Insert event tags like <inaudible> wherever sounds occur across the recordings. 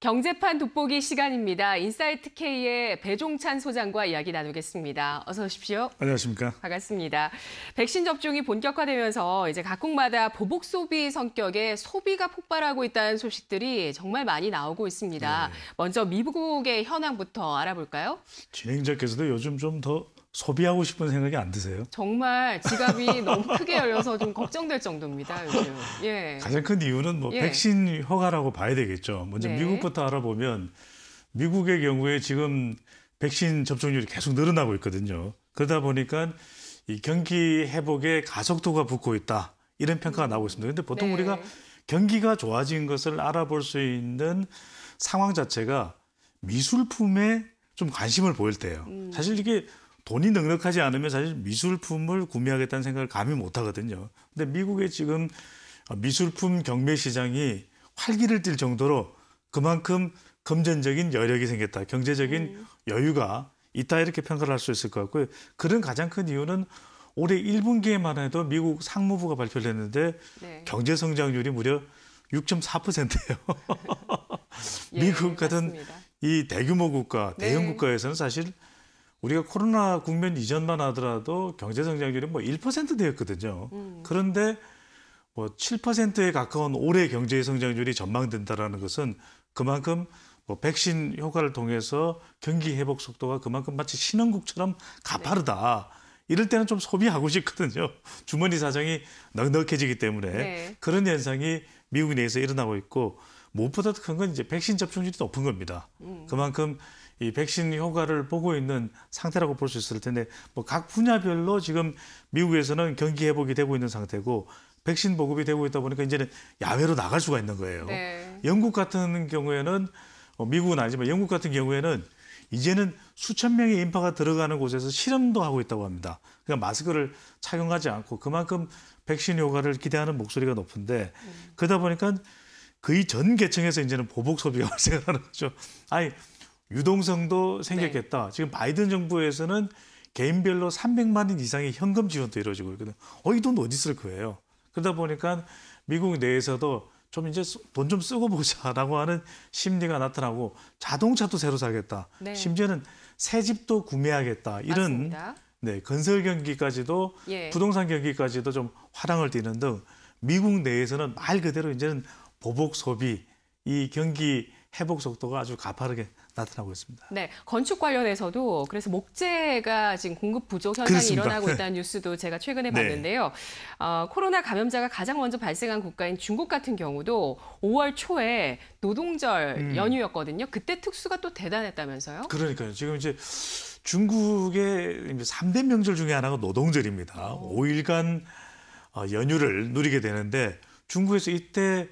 경제판 돋보기 시간입니다. 인사이트 K의 배종찬 소장과 이야기 나누겠습니다. 어서 오십시오. 안녕하십니까. 반갑습니다. 백신 접종이 본격화되면서 이제 각국마다 보복 소비 성격의 소비가 폭발하고 있다는 소식들이 정말 많이 나오고 있습니다. 네. 먼저 미국의 현황부터 알아볼까요? 진행자께서도 요즘 좀더 소비하고 싶은 생각이 안 드세요? 정말 지갑이 <laughs> 너무 크게 열려서 좀 걱정될 정도입니다. 요즘. 예. 가장 큰 이유는 뭐 예. 백신 허가라고 봐야 되겠죠. 먼저 네. 미국부터 알아보면 미국의 경우에 지금 백신 접종률이 계속 늘어나고 있거든요. 그러다 보니까 이 경기 회복에 가속도가 붙고 있다. 이런 평가가 나오고 있습니다. 근데 보통 네. 우리가 경기가 좋아진 것을 알아볼 수 있는 상황 자체가 미술품에 좀 관심을 보일 때예요. 음. 사실 이게 돈이 넉넉하지 않으면 사실 미술품을 구매하겠다는 생각을 감히 못 하거든요. 근데 미국의 지금 미술품 경매 시장이 활기를 띨 정도로 그만큼 금전적인 여력이 생겼다. 경제적인 음. 여유가 있다 이렇게 평가를 할 수 있을 것 같고요. 그런 가장 큰 이유는 올해 1분기에만 해도 미국 상무부가 발표를 했는데 네. 경제 성장률이 무려 6.4%예요. <laughs> 예, 미국 같은 맞습니다. 이 대규모 국가, 대형 네. 국가에서는 사실 우리가 코로나 국면 이전만 하더라도 경제 성장률이 뭐 1되었거든요 음. 그런데 뭐 7%에 가까운 올해 경제 성장률이 전망된다라는 것은 그만큼 뭐 백신 효과를 통해서 경기 회복 속도가 그만큼 마치 신흥국처럼 가파르다. 네. 이럴 때는 좀 소비하고 싶거든요. 주머니 사정이 넉넉해지기 때문에 네. 그런 현상이 미국 내에서 일어나고 있고 무엇보다 도큰건 이제 백신 접종률이 높은 겁니다. 음. 그만큼 이 백신 효과를 보고 있는 상태라고 볼 수 있을 텐데 뭐 각 분야별로 지금 미국에서는 경기 회복이 되고 있는 상태고 백신 보급이 되고 있다 보니까 이제는 야외로 나갈 수가 있는 거예요. 네. 영국 같은 경우에는 어, 미국은 아니지만 영국 같은 경우에는 이제는 수천 명의 인파가 들어가는 곳에서 실험도 하고 있다고 합니다. 그러니까 마스크를 착용하지 않고 그만큼 백신 효과를 기대하는 목소리가 높은데 음. 그러다 보니까 그의 전 계층에서 이제는 보복 소비가 발생하는 <laughs> 거죠. 아니 유동성도 생겼겠다. 네. 지금 바이든 정부에서는 개인별로 300만 인 이상의 현금 지원도 이루어지고 있거든. 어, 이돈 어디 쓸 거예요? 그러다 보니까 미국 내에서도 좀 이제 돈 좀 쓰고 보자라고 하는 심리가 나타나고 자동차도 새로 사겠다. 네. 심지어는 새 집도 구매하겠다. 이런 맞습니다. 네, 건설 경기까지도 예. 부동산 경기까지도 좀 화랑을 띠는 등 미국 내에서는 말 그대로 이제는 보복 소비 이 경기 회복 속도가 아주 가파르게 나타나고 있습니다. 네, 건축 관련해서도 그래서 목재가 지금 공급 부족 현상이 그렇습니다. 일어나고 네. 있다는 뉴스도 제가 최근에 네. 봤는데요. 어, 코로나 감염자가 가장 먼저 발생한 국가인 중국 같은 경우도 5월 초에 노동절 음. 연휴였거든요. 그때 특수가 또 대단했다면서요? 그러니까요. 지금 이제 중국의 3대 명절 중에 하나가 노동절입니다. 어. 오. 5일간 어, 연휴를 누리게 되는데 중국에서 이때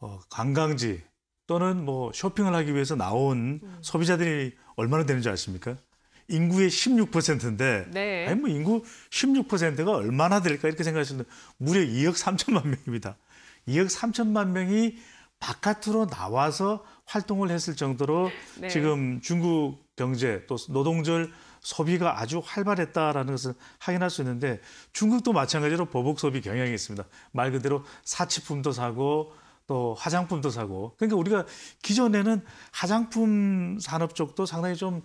어, 관광지 또는 뭐 쇼핑을 하기 위해서 나온 음. 소비자들이 얼마나 되는지 아십니까? 인구의 16%인데 네. 아니 뭐 인구 16%가 얼마나 될까 이렇게 생각하시는데 무려 2억 3천만 명입니다. 2억 3천만 명이 바깥으로 나와서 활동을 했을 정도로 네. 지금 중국 경제 또 노동절 소비가 아주 활발했다라는 것을 확인할 수 있는데 중국도 마찬가지로 보복 소비 경향이 있습니다. 말 그대로 사치품도 사고 또 화장품도 사고. 그러니까 우리가 기존에는 화장품 산업 쪽도 상당히 좀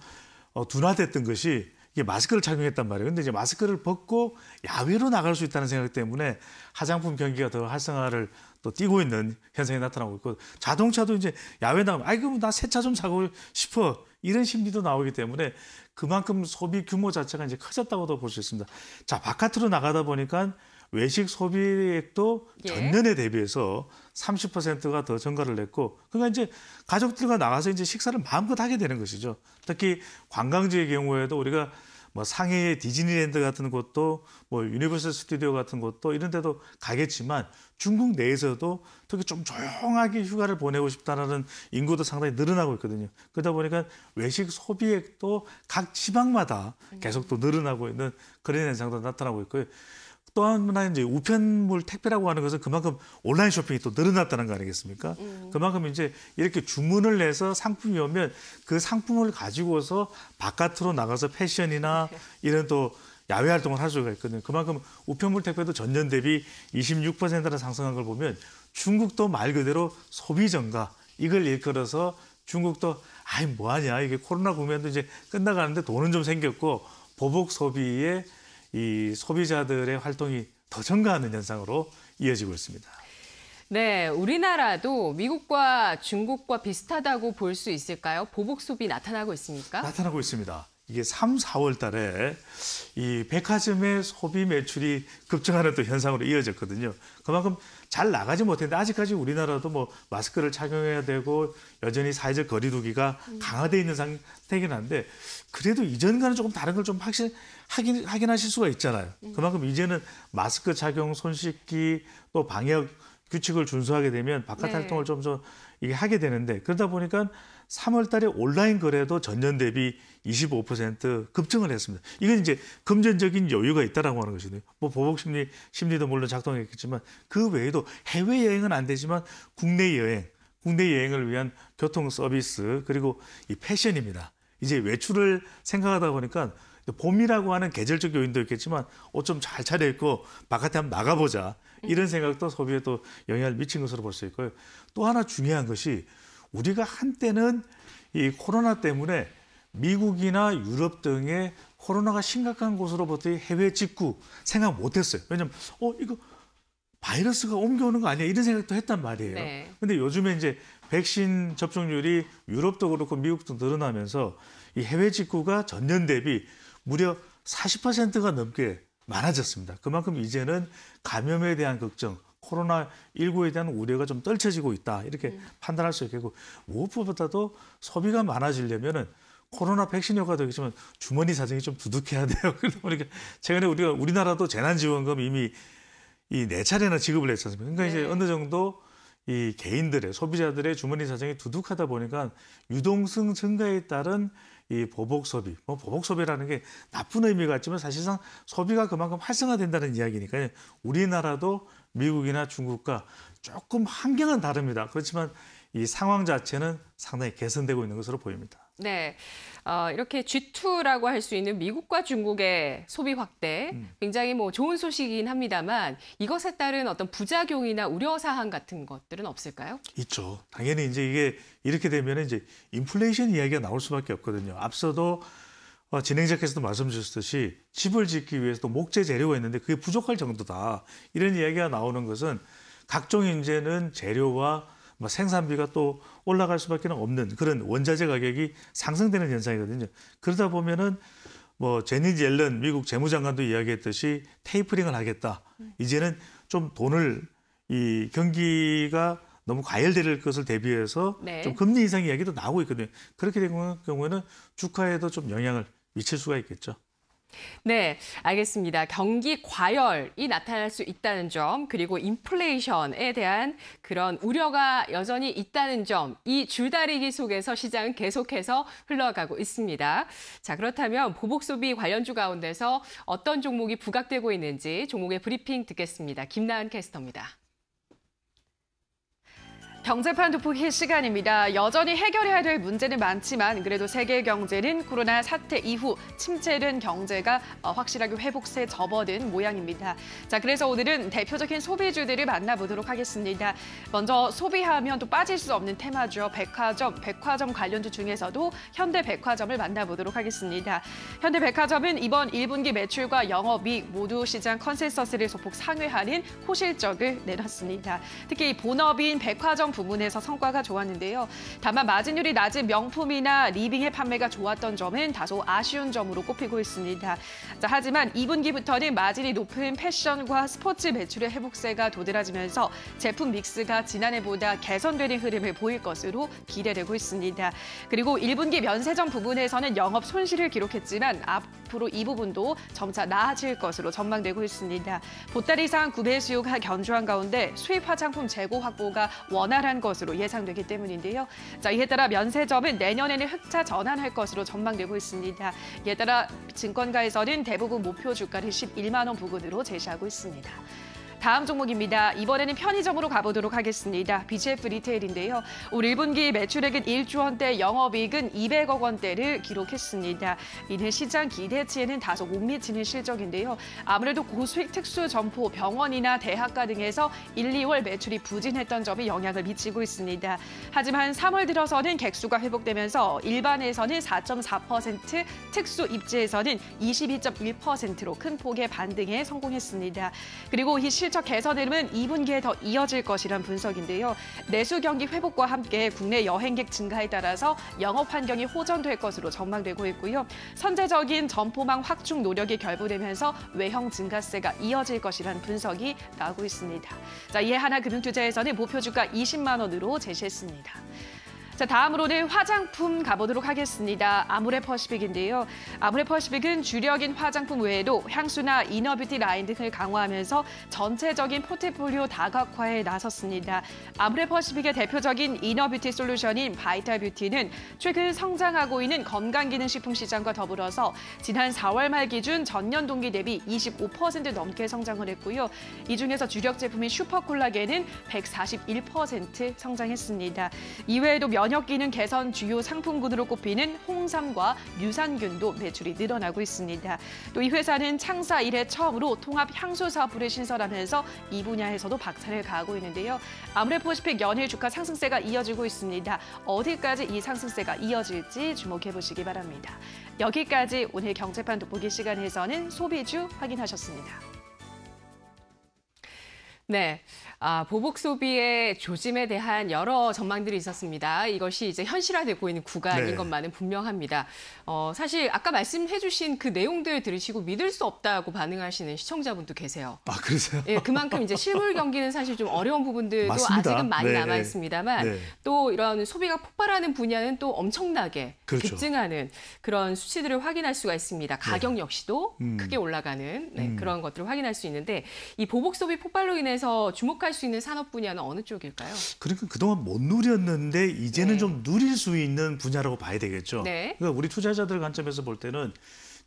어, 둔화됐던 것이 이게 마스크를 착용했단 말이에요. 근데 이제 마스크를 벗고 야외로 나갈 수 있다는 생각 때문에 화장품 경기가 더 활성화를 또 띄고 있는 현상이 나타나고 있고 자동차도 이제 야외 나가면 아이 그럼 나새 차 좀 사고 싶어 이런 심리도 나오기 때문에 그만큼 소비 규모 자체가 이제 커졌다고도 볼 수 있습니다. 자 바깥으로 나가다 보니까 외식 소비액도 예. 전년에 대비해서 30%가 더 증가를 했고 그러니까 이제 가족들과 나가서 이제 식사를 마음껏 하게 되는 것이죠. 특히 관광지의 경우에도 우리가 뭐 상해의 디즈니랜드 같은 곳도 뭐 유니버설 스튜디오 같은 곳도 이런 데도 가겠지만 중국 내에서도 특히 좀 조용하게 휴가를 보내고 싶다라는 인구도 상당히 늘어나고 있거든요. 그러다 보니까 외식 소비액도 각 지방마다 음. 계속 또 늘어나고 있는 그런 현상도 나타나고 있고요. 또 하나 이제 우편물 택배라고 하는 것은 그만큼 온라인 쇼핑이 또 늘어났다는 거 아니겠습니까? 음. 그만큼 이제 이렇게 주문을 내서 상품이 오면 그 상품을 가지고서 바깥으로 나가서 패션이나 네. 이런 또 야외 활동을 할 수가 있거든요. 그만큼 우편물 택배도 전년 대비 26%나 상승한 걸 보면 중국도 말 그대로 소비 전가 이걸 일컬어서 중국도 아이 뭐하냐 이게 코로나 국면도 이제 끝나가는데 돈은 좀 생겼고 보복 소비에 이 소비자들의 활동이 더 증가하는 현상으로 이어지고 있습니다. 네, 우리나라도 미국과 중국과 비슷하다고 볼 수 있을까요? 보복 소비 나타나고 있습니까? 나타나고 있습니다. 이게 3, 4월 달에 이 백화점의 소비 매출이 급증하는 또 현상으로 이어졌거든요. 그만큼 잘 나가지 못했는데 아직까지 우리나라도 뭐 마스크를 착용해야 되고 여전히 사회적 거리두기가 음. 강화돼 있는 상태긴 한데 그래도 이전과는 조금 다른 걸 좀 확실 확인 확인하실 수가 있잖아요. 음. 그만큼 이제는 마스크 착용, 손 씻기 또 방역 규칙을 준수하게 되면 바깥 네. 활동을 좀, 더 이게 하게 되는데 그러다 보니까 3월 달에 온라인 거래도 전년 대비 25% 급증을 했습니다. 이건 이제 금전적인 여유가 있다라고 하는 것이네요. 뭐 보복 심리 심리도 물론 작동했겠지만 그 외에도 해외 여행은 안 되지만 국내 여행, 국내 여행을 위한 교통 서비스 그리고 이 패션입니다. 이제 외출을 생각하다 보니까 봄이라고 하는 계절적 요인도 있겠지만 옷 좀잘 어, 차려입고 바깥에 한번 나가보자 이런 생각도 소비에 또 영향을 미친 것으로 볼 수 있고요. 또 하나 중요한 것이 우리가 한때는 이 코로나 때문에 미국이나 유럽 등의 코로나가 심각한 곳으로부터 해외 직구 생각 못했어요. 왜냐면 어 이거 바이러스가 옮겨오는 거 아니야 이런 생각도 했단 말이에요. 네. 근데 요즘에 이제 백신 접종률이 유럽도 그렇고 미국도 늘어나면서 이 해외 직구가 전년 대비 무려 40%가 넘게 많아졌습니다. 그만큼 이제는 감염에 대한 걱정, 코로나19에 대한 우려가 좀 떨쳐지고 있다. 이렇게 음. 판단할 수 있겠고, 무엇보다도 소비가 많아지려면은 코로나 백신 효과도 있지만 주머니 사정이 좀 두둑해야 <laughs> 돼요. 그러다 보니까 최근에 우리가 우리나라도 재난지원금 이미 이네 차례나 지급을 했었습니까 그러니까 네. 이제 어느 정도 이 개인들의 소비자들의 주머니 사정이 두둑하다 보니까 유동성 증가에 따른 이 보복 소비, 뭐 보복 소비라는 게 나쁜 의미 같지만 사실상 소비가 그만큼 활성화된다는 이야기니까요. 우리나라도 미국이나 중국과 조금 환경은 다릅니다. 그렇지만 이 상황 자체는 상당히 개선되고 있는 것으로 보입니다. 네. 어, 이렇게 G2라고 할 수 있는 미국과 중국의 소비 확대 음. 굉장히 뭐 좋은 소식이긴 합니다만 이것에 따른 어떤 부작용이나 우려 사항 같은 것들은 없을까요? 있죠. 당연히 이제 이게 이렇게 되면 이제 인플레이션 이야기가 나올 수밖에 없거든요. 앞서도 어, 진행자께서도 말씀 주셨듯이 집을 짓기 위해서도 목재 재료가 있는데 그게 부족할 정도다. 이런 이야기가 나오는 것은 각종 인제는 재료와 뭐 생산비가 또 올라갈 수밖에 없는 그런 원자재 가격이 상승되는 현상이거든요. 그러다 보면은 뭐 제니 지앨런 미국 재무장관도 이야기했듯이 테이프링을 하겠다. 음. 이제는 좀 돈을 이 경기가 너무 과열될 것을 대비해서 네. 좀 금리 인상 이야기도 나오고 있거든요. 그렇게 된 경우에는 주가에도 좀 영향을 미칠 수가 있겠죠. 네, 알겠습니다. 경기 과열이 나타날 수 있다는 점, 그리고 인플레이션에 대한 그런 우려가 여전히 있다는 점, 이 줄다리기 속에서 시장은 계속해서 흘러가고 있습니다. 자, 그렇다면 보복 소비 관련주 가운데서 어떤 종목이 부각되고 있는지 종목의 브리핑 듣겠습니다. 김나은 캐스터입니다. 경제판 돋보기 시간입니다. 여전히 해결해야 될 문제는 많지만 그래도 세계 경제는 코로나 사태 이후 침체된 경제가 어, 확실하게 회복세 접어든 모양입니다. 자, 그래서 오늘은 대표적인 소비주들을 만나보도록 하겠습니다. 먼저 소비하면 또 빠질 수 없는 테마죠. 백화점, 백화점 관련주 중에서도 현대백화점을 만나보도록 하겠습니다. 현대백화점은 이번 1분기 매출과 영업이익 모두 시장 컨센서스를 소폭 상회하는 호실적을 내놨습니다. 특히 본업인 백화점 부문에서 성과가 좋았는데요. 다만 마진율이 낮은 명품이나 리빙의 판매가 좋았던 점은 다소 아쉬운 점으로 꼽히고 있습니다. 자, 하지만 2분기부터는 마진이 높은 패션과 스포츠 매출의 회복세가 도드라지면서 제품 믹스가 지난해보다 개선되는 흐름을 보일 것으로 기대되고 있습니다. 그리고 1분기 면세점 부분에서는 영업 손실을 기록했지만 앞으로 이 부분도 점차 나아질 것으로 전망되고 있습니다. 보따리상 구매 수요가 견조한 가운데 수입 화장품 재고 확보가 원활한 증가한 것으로 예상되기 때문인데요. 자, 이에 따라 면세점은 내년에는 흑자 전환할 것으로 전망되고 있습니다. 이에 따라 증권가에서는 대부분 목표 주가를 11만 원 부근으로 제시하고 있습니다. 다음 종목입니다. 이번에는 편의점으로 가보도록 하겠습니다. BGF 리테일인데요. 올 1분기 매출액은 1조 원대, 영업이익은 200억 원대를 기록했습니다. 이는 시장 기대치에는 다소 못 미치는 실적인데요. 아무래도 고수익 특수 점포, 병원이나 대학가 등에서 1, 2월 매출이 부진했던 점이 영향을 미치고 있습니다. 하지만 3월 들어서는 객수가 회복되면서 일반에서는 4.4%, 특수 입지에서는 22.1%로 큰 폭의 반등에 성공했습니다. 그리고 이 실적 실적 개선흐름은 2분기에 더 이어질 것이란 분석인데요. 내수 경기 회복과 함께 국내 여행객 증가에 따라서 영업 환경이 호전될 것으로 전망되고 있고요. 선제적인 점포망 확충 노력이 결부되면서 외형 증가세가 이어질 것이란 분석이 나오고 있습니다. 자, 이에 하나금융투자에서는 목표 주가 20만 원으로 제시했습니다. 자, 다음으로는 화장품 가보도록 하겠습니다. 아무레 퍼시픽인데요. 아무레 퍼시픽은 주력인 화장품 외에도 향수나 이너뷰티 라인 등을 강화하면서 전체적인 포트폴리오 다각화에 나섰습니다. 아무레 퍼시픽의 대표적인 이너뷰티 솔루션인 바이탈 뷰티는 최근 성장하고 있는 건강기능식품 시장과 더불어서 지난 4월 말 기준 전년 동기 대비 25% 넘게 성장을 했고요. 이 중에서 주력 제품인 슈퍼콜라겐은 141% 성장했습니다. 이외에도 면 면역기능 개선 주요 상품군으로 꼽히는 홍삼과 유산균도 매출이 늘어나고 있습니다. 또 이 회사는 창사 이래 처음으로 통합 향수 사업을 신설하면서 이 분야에서도 박차를 가하고 있는데요. 아무래포시픽 연일 주가 상승세가 이어지고 있습니다. 어디까지 이 상승세가 이어질지 주목해 보시기 바랍니다. 여기까지 오늘 경제판 돋보기 시간에서는 소비주 확인하셨습니다. 네, 아, 보복 소비의 조짐에 대한 여러 전망들이 있었습니다. 이것이 이제 현실화되고 있는 구간인 네. 것만은 분명합니다. 어, 사실 아까 말씀해주신 그 내용들 들으시고 믿을 수 없다고 반응하시는 시청자분도 계세요. 아 그러세요? 예, 그만큼 이제 실물 경기는 사실 좀 어려운 부분들도 맞습니다. 아직은 많이 네. 남아 있습니다만 네. 또 이런 소비가 폭발하는 분야는 또 엄청나게 그렇죠. 급증하는 그런 수치들을 확인할 수가 있습니다. 가격 네. 역시도 음. 크게 올라가는 네, 음. 그런 것들을 확인할 수 있는데 이 보복 소비 폭발로 인해 우리서 주목할 수 있는 산업 분야는 어느 쪽일까요? 그러니까 그동안 못 누렸는데 이제는 네. 좀 누릴 수 있는 분야라고 봐야 되겠죠. 네. 그러니까 우리 투자자들 관점에서 볼 때는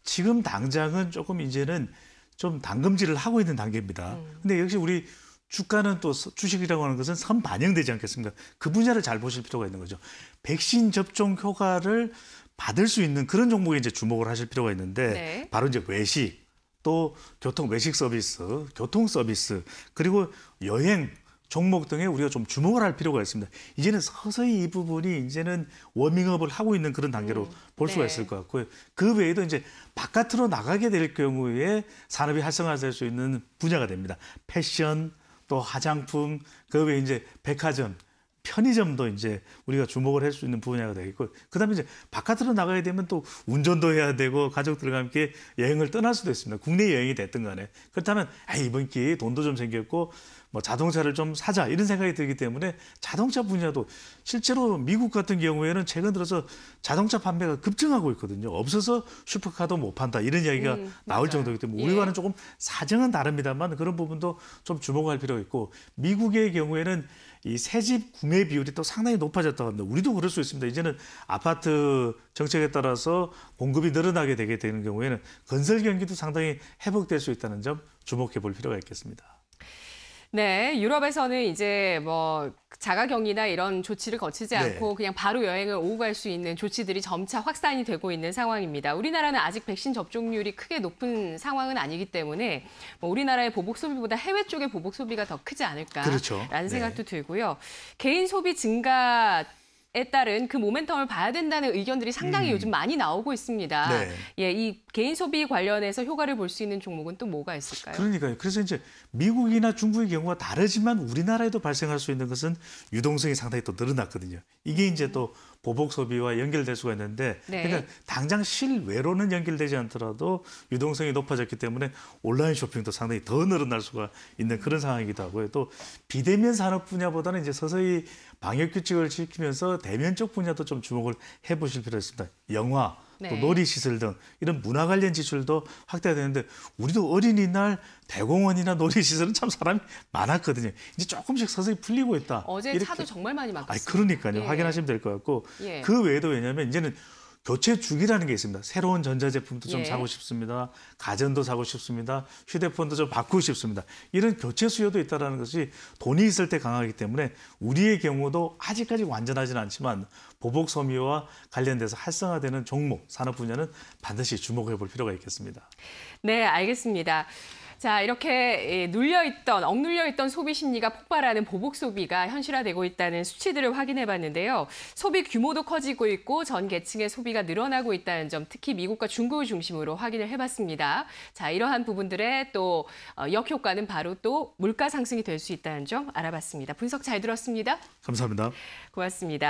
지금 당장은 조금 이제는 좀 당금질을 하고 있는 단계입니다. 음. 근데 역시 우리 주가는 또 주식이라고 하는 것은 선 반영되지 않겠습니까? 그 분야를 잘 보실 필요가 있는 거죠. 백신 접종 효과를 받을 수 있는 그런 종목에 이제 주목을 하실 필요가 있는데 네. 바로 이제 외식, 또 교통 외식 서비스, 교통 서비스, 그리고 여행 종목 등에 우리가 좀 주목을 할 필요가 있습니다. 이제는 서서히 이 부분이 이제는 워밍업을 하고 있는 그런 단계로 음, 볼 수가 네. 있을 것 같고요. 그 외에도 이제 바깥으로 나가게 될 경우에 산업이 활성화될 수 있는 분야가 됩니다. 패션, 또 화장품, 그 외에 이제 백화점, 편의점도 이제 우리가 주목을 할 수 있는 분야가 되겠고 그다음에 이제 바깥으로 나가야 되면 또 운전도 해야 되고 가족들과 함께 여행을 떠날 수도 있습니다. 국내 여행이 됐든 간에 그렇다면 아, 이번 기회에 돈도 좀 생겼고 뭐 자동차를 좀 사자 이런 생각이 들기 때문에 자동차 분야도 실제로 미국 같은 경우에는 최근 들어서 자동차 판매가 급증하고 있거든요. 없어서 슈퍼카도 못 판다 이런 이야기가 음, 나올 정도이기 때문에 우리와는 예. 조금 사정은 다릅니다만 그런 부분도 좀 주목할 필요가 있고 미국의 경우에는 이 새집 구매 비율이 또 상당히 높아졌다고 합니다. 우리도 그럴 수 있습니다. 이제는 아파트 정책에 따라서 공급이 늘어나게 되게 되는 경우에는 건설 경기도 상당히 회복될 수 있다는 점 주목해 볼 필요가 있겠습니다. 네, 유럽에서는 이제 뭐 자가격리나 이런 조치를 거치지 네. 않고 네. 그냥 바로 여행을 오고 갈 수 있는 조치들이 점차 확산이 되고 있는 상황입니다. 우리나라는 아직 백신 접종률이 크게 높은 상황은 아니기 때문에 뭐 우리나라의 보복 소비보다 해외 쪽의 보복 소비가 더 크지 않을까라는 그렇죠. 생각도 네. 들고요. 개인 소비 증가 에 따른 그 모멘텀을 봐야 된다는 의견들이 상당히 음. 요즘 많이 나오고 있습니다. 네. 예, 이 개인 소비 관련해서 효과를 볼 수 있는 종목은 또 뭐가 있을까요? 그러니까요. 그래서 이제 미국이나 중국의 경우가 다르지만 우리나라에도 발생할 수 있는 것은 유동성이 상당히 또 늘어났거든요. 이게 이제 또 보복 소비와 연결될 수가 있는데 네. 그러니까 당장 실외로는 연결되지 않더라도 유동성이 높아졌기 때문에 온라인 쇼핑도 상당히 더 늘어날 수가 있는 그런 상황이기도 하고요. 또 비대면 산업 분야보다는 이제 서서히 방역 규칙을 지키면서 대면 쪽 분야도 좀 주목을 해보실 필요가 있습니다. 영화, 네. 또 놀이시설 등 이런 문화 관련 지출도 확대가 되는데 우리도 어린이날 대공원이나 놀이시설은 참 사람이 많았거든요. 이제 조금씩 서서히 풀리고 있다. 어제 이렇게. 차도 정말 많이 막혔어요. 그러니까요. 예. 확인하시면 될 것 같고 예. 그 외에도 왜냐하면 이제는 교체 주기라는 게 있습니다. 새로운 전자제품도 좀 예. 사고 싶습니다. 가전도 사고 싶습니다. 휴대폰도 좀 바꾸고 싶습니다. 이런 교체 수요도 있다는 것이 돈이 있을 때 강하기 때문에 우리의 경우도 아직까지 완전하지는 않지만 보복 섬유와 관련돼서 활성화되는 종목, 산업 분야는 반드시 주목해 볼 필요가 있겠습니다. 네, 알겠습니다. 자, 이렇게 예, 눌려있던, 억눌려있던 소비 심리가 폭발하는 보복 소비가 현실화되고 있다는 수치들을 확인해 봤는데요. 소비 규모도 커지고 있고 전 계층의 소비가 늘어나고 있다는 점 특히 미국과 중국을 중심으로 확인을 해 봤습니다. 자, 이러한 부분들의 또 어, 역효과는 바로 또 물가 상승이 될 수 있다는 점 알아봤습니다. 분석 잘 들었습니다. 감사합니다. 고맙습니다.